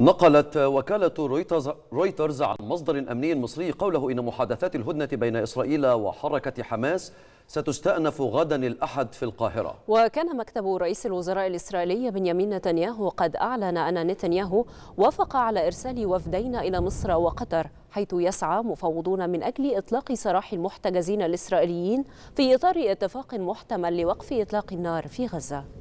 نقلت وكالة رويترز, رويترز عن مصدر أمني مصري قوله إن محادثات الهدنة بين إسرائيل وحركة حماس ستستأنف غدا الأحد في القاهرة وكان مكتب رئيس الوزراء الإسرائيلي بنيامين نتنياهو قد أعلن أن نتنياهو وافق على إرسال وفدين إلى مصر وقطر حيث يسعى مفوضون من أجل إطلاق سراح المحتجزين الإسرائيليين في إطار اتفاق محتمل لوقف إطلاق النار في غزة